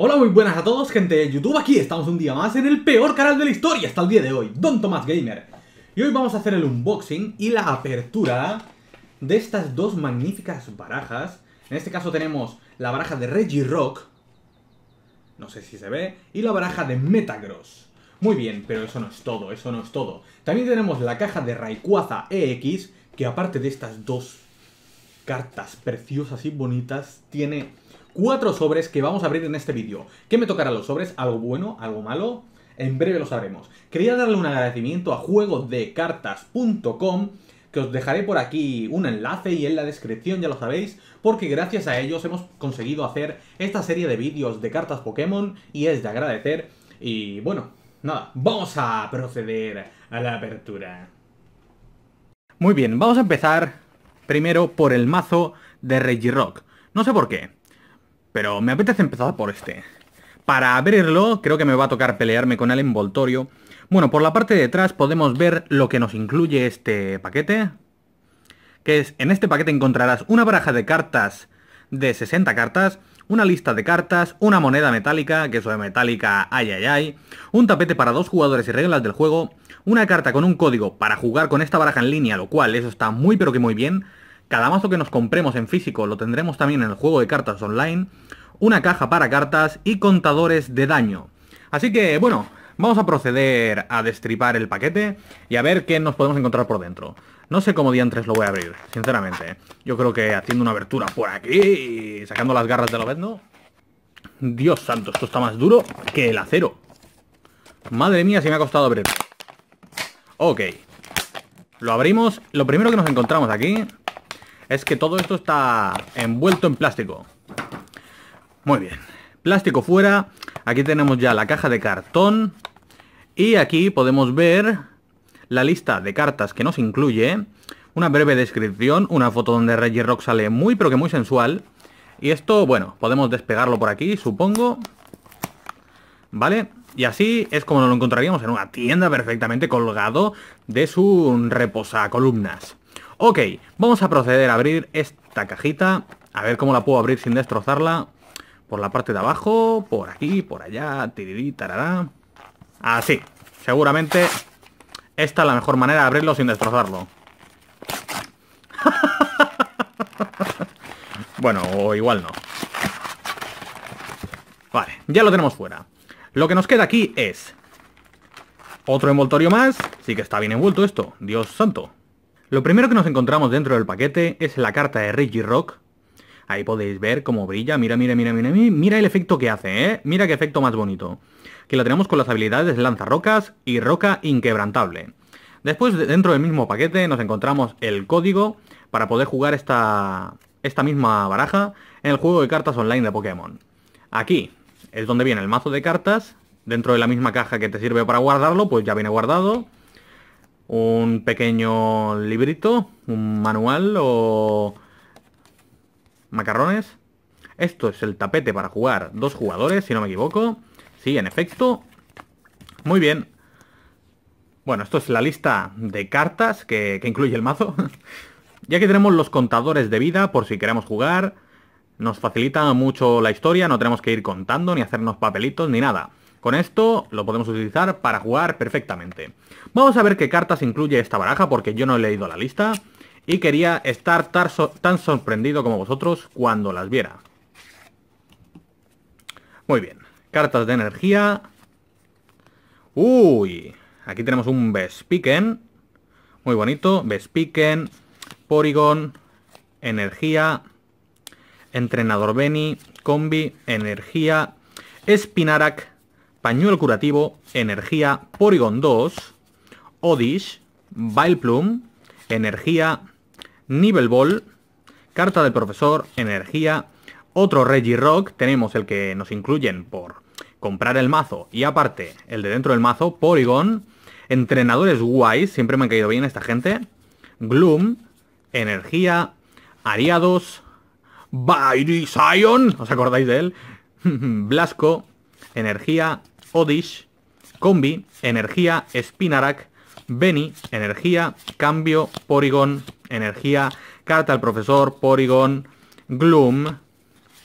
Hola, muy buenas a todos, gente de YouTube. Aquí estamos un día más en el peor canal de la historia hasta el día de hoy, Don Tomás Gamer. Y hoy vamos a hacer el unboxing y la apertura de estas dos magníficas barajas. En este caso tenemos la baraja de Reggie Rock, no sé si se ve, y la baraja de Metagross. Muy bien, pero eso no es todo, eso no es todo. También tenemos la caja de Rayquaza EX, que aparte de estas dos cartas preciosas y bonitas, tiene cuatro sobres que vamos a abrir en este vídeo. ¿Qué me tocarán los sobres? ¿Algo bueno? ¿Algo malo? En breve lo sabremos. Quería darle un agradecimiento a juegosdecartas.com que os dejaré por aquí un enlace y en la descripción ya lo sabéis, porque gracias a ellos hemos conseguido hacer esta serie de vídeos de cartas Pokémon y es de agradecer. Y bueno, nada, vamos a proceder a la apertura. Muy bien, vamos a empezar primero por el mazo de Regirock. No sé por qué, pero me apetece empezar por este. Para abrirlo, creo que me va a tocar pelearme con el envoltorio. Bueno, por la parte de atrás podemos ver lo que nos incluye este paquete. Que es, en este paquete encontrarás una baraja de cartas de 60 cartas, una lista de cartas, una moneda metálica, que eso de metálica, ay ay ay, un tapete para dos jugadores y reglas del juego, una carta con un código para jugar con esta baraja en línea, lo cual eso está muy pero que muy bien, cada mazo que nos compremos en físico lo tendremos también en el juego de cartas online, una caja para cartas y contadores de daño. Así que, bueno, vamos a proceder a destripar el paquete y a ver qué nos podemos encontrar por dentro. No sé cómo diantres lo voy a abrir, sinceramente. Yo creo que haciendo una abertura por aquí y sacando las garras de lo vendo Dios santo, esto está más duro que el acero. Madre mía, si me ha costado abrir Ok. Lo abrimos. Lo primero que nos encontramos aquí es que todo esto está envuelto en plástico. Muy bien, plástico fuera, aquí tenemos ya la caja de cartón y aquí podemos ver la lista de cartas que nos incluye, una breve descripción, una foto donde Reggie Rock sale muy pero que muy sensual y esto, bueno, podemos despegarlo por aquí, supongo, ¿vale? Y así es como lo encontraríamos en una tienda perfectamente colgado de su reposacolumnas. Ok, vamos a proceder a abrir esta cajita. A ver cómo la puedo abrir sin destrozarla. Por la parte de abajo, por aquí, por allá, tarará. Así. Seguramente esta es la mejor manera de abrirlo sin destrozarlo. bueno, o igual no. Vale, ya lo tenemos fuera. Lo que nos queda aquí es... Otro envoltorio más. Sí que está bien envuelto esto. Dios santo. Lo primero que nos encontramos dentro del paquete es la carta de Reggie Rock. Ahí podéis ver cómo brilla, mira, mira, mira, mira, mira el efecto que hace, ¿eh? Mira qué efecto más bonito. Que la tenemos con las habilidades rocas y Roca Inquebrantable. Después, dentro del mismo paquete, nos encontramos el código para poder jugar esta, esta misma baraja en el juego de cartas online de Pokémon. Aquí es donde viene el mazo de cartas, dentro de la misma caja que te sirve para guardarlo, pues ya viene guardado un pequeño librito, un manual o macarrones. Esto es el tapete para jugar dos jugadores, si no me equivoco. Sí, en efecto. Muy bien. Bueno, esto es la lista de cartas que, incluye el mazo. ya que tenemos los contadores de vida por si queremos jugar. Nos facilita mucho la historia, no tenemos que ir contando ni hacernos papelitos ni nada. Con esto lo podemos utilizar para jugar perfectamente. Vamos a ver qué cartas incluye esta baraja porque yo no he leído la lista y quería estar tan, sorprendido como vosotros cuando las viera. Muy bien, cartas de energía. Uy, aquí tenemos un Bespiken. Muy bonito, Bespiken. Porygon, Energía, Entrenador Beni, Combi, Energía, Spinarak, Pañuelo Curativo, Energía, Porygon 2, Odish, Vileplume, Energía, Nivel Carta del Profesor, Energía, otro Regirock, tenemos el que nos incluyen por comprar el mazo y aparte el de dentro del mazo, Porygon, Entrenadores guays, siempre me han caído bien esta gente, Gloom, Energía, Ariados, Zion, ¿os acordáis de él? Blasco, energía Odish, Combi, energía Spinarak, Beni, energía Cambio, Porygon, energía Carta al Profesor, Porygon, Gloom,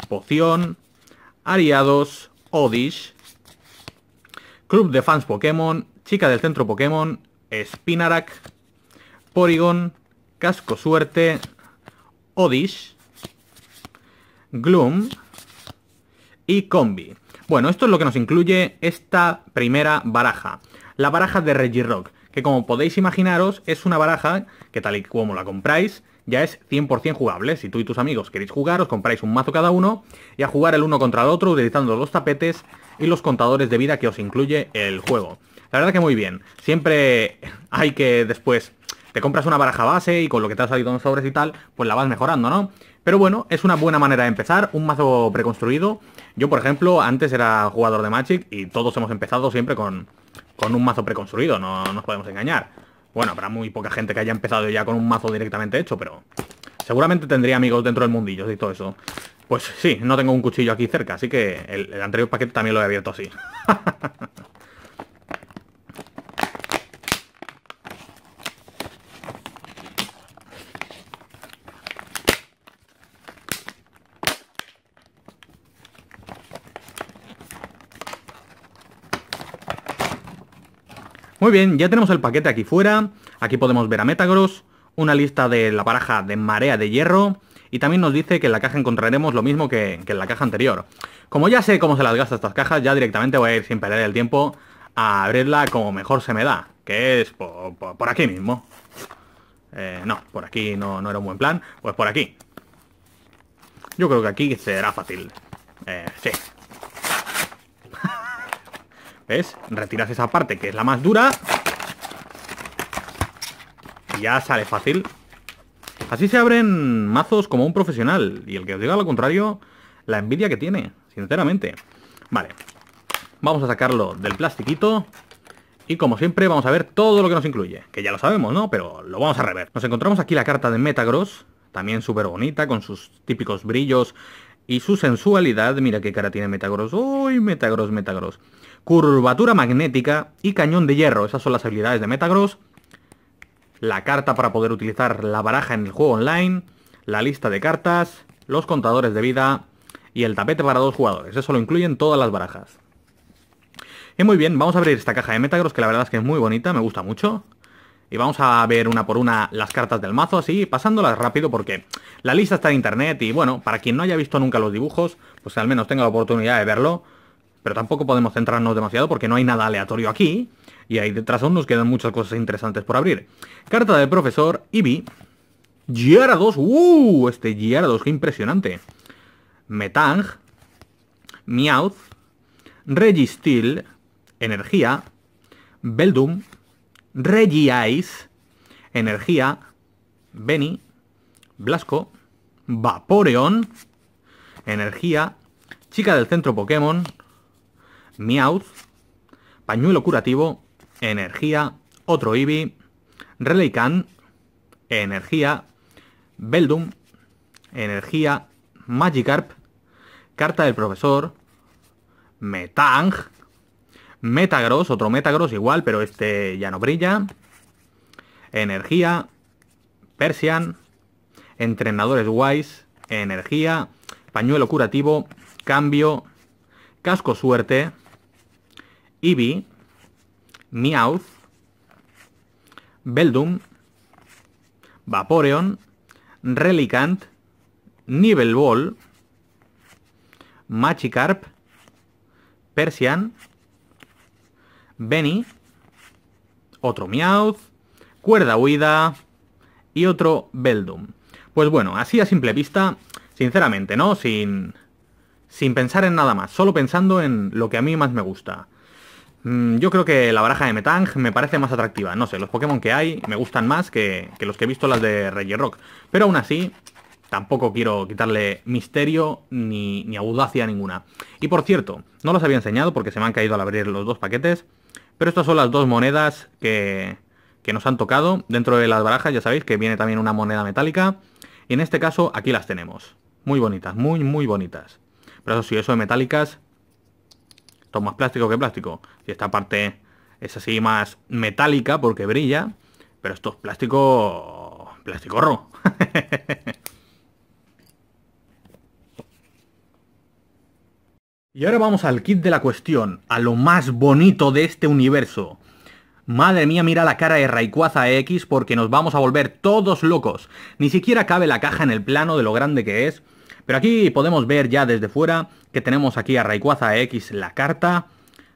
Poción, Ariados, Odish, Club de Fans Pokémon, Chica del Centro Pokémon, Spinarak, Porygon, Casco Suerte, Odish, Gloom, y combi. Bueno, esto es lo que nos incluye esta primera baraja, la baraja de Regirock, que como podéis imaginaros es una baraja que tal y como la compráis ya es 100% jugable. Si tú y tus amigos queréis jugar, os compráis un mazo cada uno y a jugar el uno contra el otro utilizando los tapetes y los contadores de vida que os incluye el juego. La verdad que muy bien. Siempre hay que después te compras una baraja base y con lo que te ha salido en sobres y tal, pues la vas mejorando, ¿no? Pero bueno, es una buena manera de empezar, un mazo preconstruido. Yo, por ejemplo, antes era jugador de Magic y todos hemos empezado siempre con, con un mazo preconstruido, no, nos podemos engañar. Bueno, habrá muy poca gente que haya empezado ya con un mazo directamente hecho, pero seguramente tendría amigos dentro del mundillo y todo eso. Pues sí, no tengo un cuchillo aquí cerca, así que el, el anterior paquete también lo he abierto así. Muy bien, ya tenemos el paquete aquí fuera. Aquí podemos ver a Metagross, una lista de la baraja de marea de hierro. Y también nos dice que en la caja encontraremos lo mismo que, en la caja anterior. Como ya sé cómo se las gasta estas cajas, ya directamente voy a ir sin perder el tiempo a abrirla como mejor se me da. Que es por, aquí mismo. Eh, no, por aquí no, no, era un buen plan. Pues por aquí. Yo creo que aquí será fácil. Eh, sí, Retiras esa parte que es la más dura. Y ya sale fácil. Así se abren mazos como un profesional. Y el que os diga lo contrario, la envidia que tiene, sinceramente. Vale. Vamos a sacarlo del plastiquito. Y como siempre vamos a ver todo lo que nos incluye, que ya lo sabemos, ¿no? Pero lo vamos a rever. Nos encontramos aquí la carta de Metagross, también súper bonita, con sus típicos brillos y su sensualidad. Mira qué cara tiene Metagross. ¡Uy, Metagross, Metagross! curvatura magnética y cañón de hierro. Esas son las habilidades de Metagross. La carta para poder utilizar la baraja en el juego online. La lista de cartas. Los contadores de vida. Y el tapete para dos jugadores. Eso lo incluyen todas las barajas. Y muy bien, vamos a abrir esta caja de Metagross que la verdad es que es muy bonita, me gusta mucho. Y vamos a ver una por una las cartas del mazo, así, pasándolas rápido porque la lista está en internet y bueno, para quien no haya visto nunca los dibujos, pues al menos tenga la oportunidad de verlo pero tampoco podemos centrarnos demasiado porque no hay nada aleatorio aquí, y ahí detrás aún nos quedan muchas cosas interesantes por abrir. Carta del profesor Eevee. Gyarados, ¡uh! Este Gyarados, qué impresionante. Metang, Meowth, Registeel, Energía, Beldum, Regiais, Energía, Benny, Blasco, Vaporeon, Energía, Chica del Centro Pokémon, Meowth, Pañuelo Curativo, Energía, Otro Eevee, Relican, Energía, Beldum, Energía, Magikarp, Carta del Profesor, Metang, Metagross, otro Metagross igual, pero este ya no brilla, Energía, Persian, Entrenadores Wise, Energía, Pañuelo Curativo, Cambio, Casco Suerte, Eevee, Meowth, Beldum, Vaporeon, Relicant, Nivelball, Machicarp, Persian, Benny, otro Meowth, Cuerda Huida y otro Beldum. Pues bueno, así a simple vista, sinceramente, ¿no? Sin, sin pensar en nada más, solo pensando en lo que a mí más me gusta. Mm, yo creo que la baraja de Metang me parece más atractiva. No sé, los Pokémon que hay me gustan más que, los que he visto las de Rock. Pero aún así, tampoco quiero quitarle misterio ni, ni, audacia ninguna. Y por cierto, no los había enseñado porque se me han caído al abrir los dos paquetes. Pero estas son las dos monedas que, que nos han tocado. Dentro de las barajas ya sabéis que viene también una moneda metálica. Y en este caso aquí las tenemos. Muy bonitas, muy, muy bonitas. Pero eso sí, eso de metálicas es más plástico que plástico. Y esta parte es así más metálica porque brilla, pero esto es plástico... plástico rojo. y ahora vamos al kit de la cuestión, a lo más bonito de este universo. Madre mía, mira la cara de Rayquaza X porque nos vamos a volver todos locos. Ni siquiera cabe la caja en el plano de lo grande que es pero aquí podemos ver ya desde fuera que tenemos aquí a Rayquaza X la carta,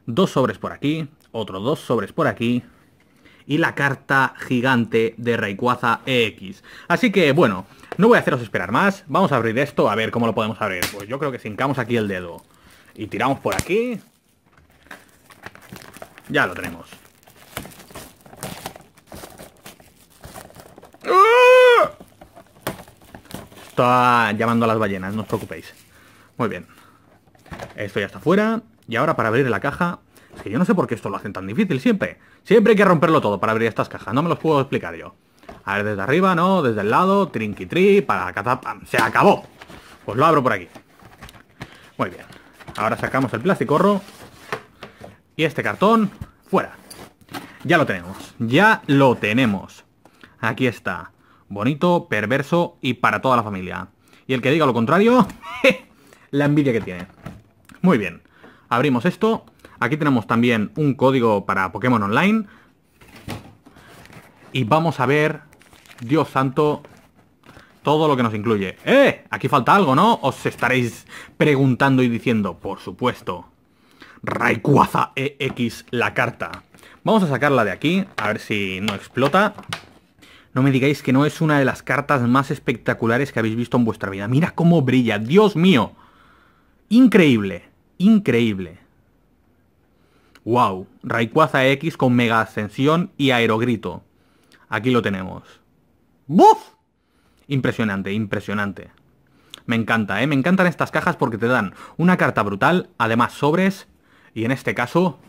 dos sobres por aquí, otro dos sobres por aquí, y la carta gigante de Rayquaza EX. Así que, bueno, no voy a haceros esperar más. Vamos a abrir esto, a ver cómo lo podemos abrir. Pues yo creo que sincamos aquí el dedo. Y tiramos por aquí. Ya lo tenemos. está llamando a las ballenas, no os preocupéis. Muy bien. Esto ya está fuera. Y ahora para abrir la caja... Es que yo no sé por qué esto lo hacen tan difícil siempre. Siempre hay que romperlo todo para abrir estas cajas. No me los puedo explicar yo. A ver, desde arriba, ¿no? Desde el lado. trinquitri tri. Para catapam. ¡Se acabó! Pues lo abro por aquí. Muy bien. Ahora sacamos el plástico Y este cartón. Fuera. Ya lo tenemos. Ya lo tenemos. Aquí está bonito, perverso y para toda la familia. Y el que diga lo contrario, la envidia que tiene. Muy bien, abrimos esto. Aquí tenemos también un código para Pokémon Online. Y vamos a ver, Dios santo, todo lo que nos incluye. ¡Eh! Aquí falta algo, ¿no? Os estaréis preguntando y diciendo, por supuesto. Rayquaza EX, la carta. Vamos a sacarla de aquí, a ver si no explota. No me digáis que no es una de las cartas más espectaculares que habéis visto en vuestra vida. Mira cómo brilla, Dios mío. Increíble, increíble. Wow, Rayquaza X con mega ascensión y aerogrito. Aquí lo tenemos. ¡Buf! Impresionante, impresionante. Me encanta, ¿eh? Me encantan estas cajas porque te dan una carta brutal, además sobres, y en este caso,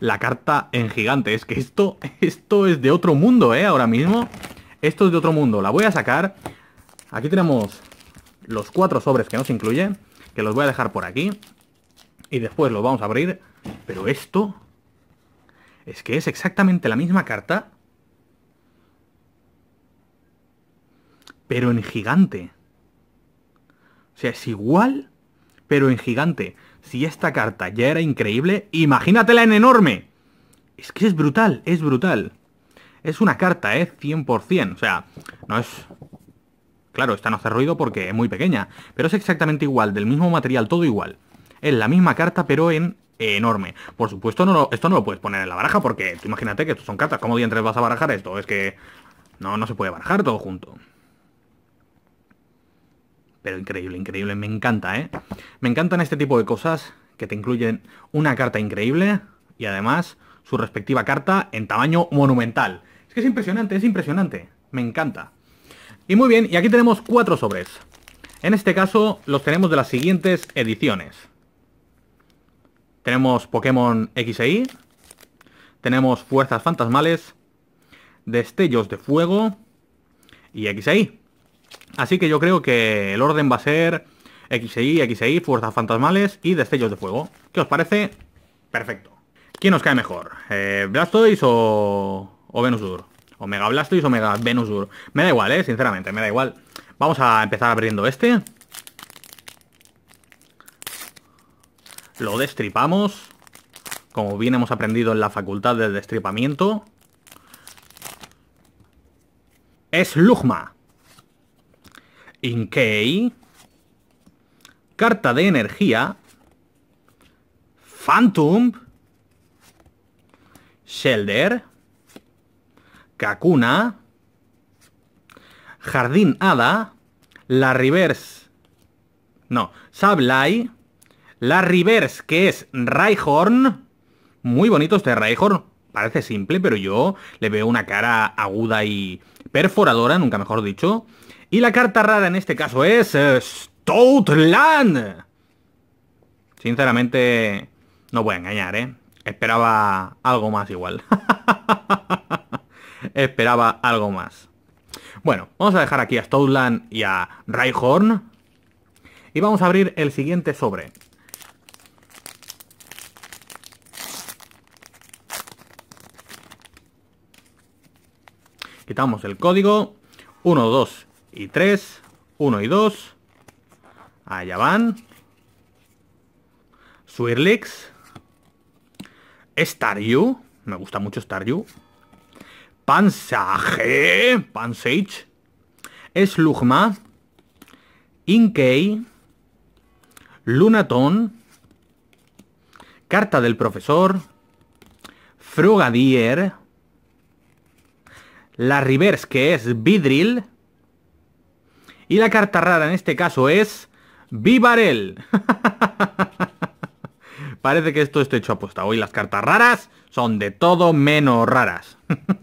la carta en gigante. Es que esto, esto es de otro mundo, ¿eh? Ahora mismo. Esto es de otro mundo, la voy a sacar. Aquí tenemos los cuatro sobres que nos incluyen que los voy a dejar por aquí. Y después los vamos a abrir. Pero esto... Es que es exactamente la misma carta. Pero en gigante. O sea, es igual, pero en gigante. Si esta carta ya era increíble, imagínatela en enorme. Es que es brutal, es brutal. Es una carta, ¿eh? 100%. O sea, no es... Claro, esta no hace ruido porque es muy pequeña. Pero es exactamente igual, del mismo material, todo igual. Es la misma carta, pero en enorme. Por supuesto, no esto no lo puedes poner en la baraja porque tú imagínate que estos son cartas. ¿Cómo dientes vas a barajar esto? Es que no, no se puede barajar todo junto. Pero increíble, increíble. Me encanta, ¿eh? Me encantan este tipo de cosas que te incluyen una carta increíble y además su respectiva carta en tamaño monumental. Es impresionante, es impresionante. Me encanta. Y muy bien, y aquí tenemos cuatro sobres. En este caso, los tenemos de las siguientes ediciones. Tenemos Pokémon X e Tenemos Fuerzas Fantasmales. Destellos de Fuego. Y X Y. E Así que yo creo que el orden va a ser X e Y, X Y, e Fuerzas Fantasmales y Destellos de Fuego. ¿Qué os parece? Perfecto. ¿Quién nos cae mejor? Eh, ¿Blastoise o o Venus Duro. Omega Blastoise, Omega Venus Me da igual, ¿eh? Sinceramente, me da igual. Vamos a empezar abriendo este. Lo destripamos. Como bien hemos aprendido en la facultad del destripamiento. Es Lugma. Inkei. Carta de energía. Phantom. Shelder. Kakuna, Jardín Hada, La Reverse, no, Sablai, La Reverse que es Raihorn, muy bonito este Raihorn, parece simple, pero yo le veo una cara aguda y perforadora, nunca mejor dicho. Y la carta rara en este caso es eh, Stoutland. Sinceramente, no voy a engañar, ¿eh? Esperaba algo más igual. esperaba algo más. Bueno, vamos a dejar aquí a Stoutland y a Raihorn. Y vamos a abrir el siguiente sobre. Quitamos el código. 1, 2 y 3. 1 y 2. Allá van. Swirlix. Staryu. Me gusta mucho Staryu. Pansage, Pansage, Slugma, Inkei, Lunatón, Carta del Profesor, Frugadier la reverse que es Vidril, y la carta rara en este caso es Vivarel. Parece que esto está hecho aposta. Hoy las cartas raras son de todo menos raras.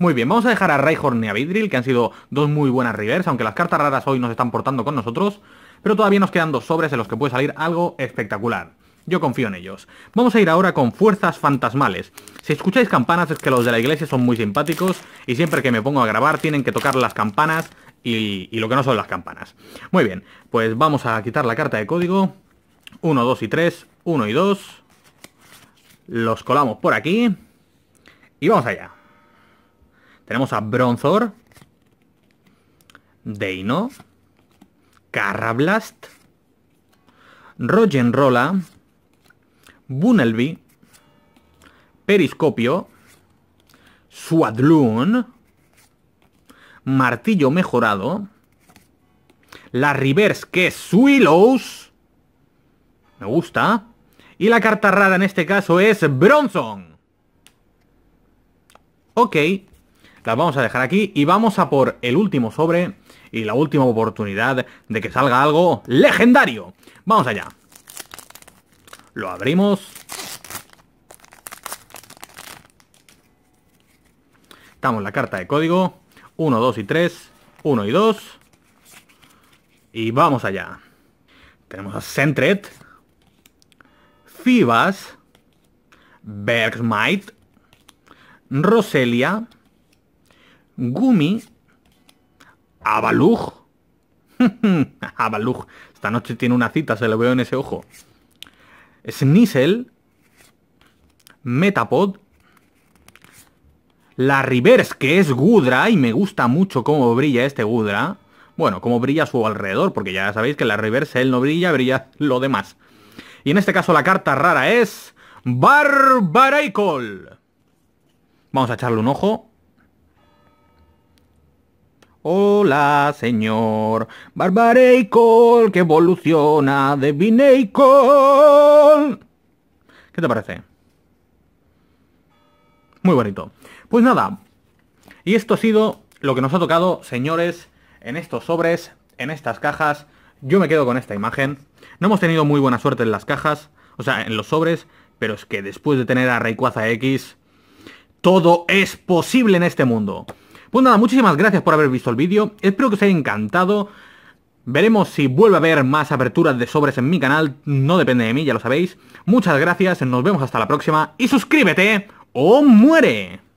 Muy bien, vamos a dejar a Rayhorn y a Vidril, que han sido dos muy buenas rivers, aunque las cartas raras hoy nos están portando con nosotros, pero todavía nos quedan dos sobres en los que puede salir algo espectacular. Yo confío en ellos. Vamos a ir ahora con fuerzas fantasmales. Si escucháis campanas es que los de la iglesia son muy simpáticos y siempre que me pongo a grabar tienen que tocar las campanas y, y lo que no son las campanas. Muy bien, pues vamos a quitar la carta de código. 1, 2 y 3, 1 y 2. Los colamos por aquí y vamos allá. Tenemos a Bronzor, Deino, Carrablast, Rogenrola, Bunelby, Periscopio, Swadloon, Martillo Mejorado, la Reverse que es Swillows, me gusta, y la carta rara en este caso es Bronson. Ok, las vamos a dejar aquí y vamos a por el último sobre y la última oportunidad de que salga algo legendario. Vamos allá. Lo abrimos. Estamos la carta de código. 1, 2 y 3. 1 y 2. Y vamos allá. Tenemos a Sentret. Fibas. Bergsmite. Roselia. Gumi, Avalug. Avalug. Esta noche tiene una cita, se lo veo en ese ojo. Snizzle, Metapod, la Reverse, que es Gudra, y me gusta mucho cómo brilla este Gudra. Bueno, cómo brilla su alrededor, porque ya sabéis que la Reverse él no brilla, brilla lo demás. Y en este caso la carta rara es... Barbaraical. Vamos a echarle un ojo. Hola, señor. Barbareicol que evoluciona de Bineicol. ¿Qué te parece? Muy bonito. Pues nada. Y esto ha sido lo que nos ha tocado, señores, en estos sobres, en estas cajas. Yo me quedo con esta imagen. No hemos tenido muy buena suerte en las cajas, o sea, en los sobres, pero es que después de tener a Rayquaza X, todo es posible en este mundo. Pues nada, muchísimas gracias por haber visto el vídeo, espero que os haya encantado. Veremos si vuelve a haber más aperturas de sobres en mi canal, no depende de mí, ya lo sabéis. Muchas gracias, nos vemos hasta la próxima y suscríbete o muere.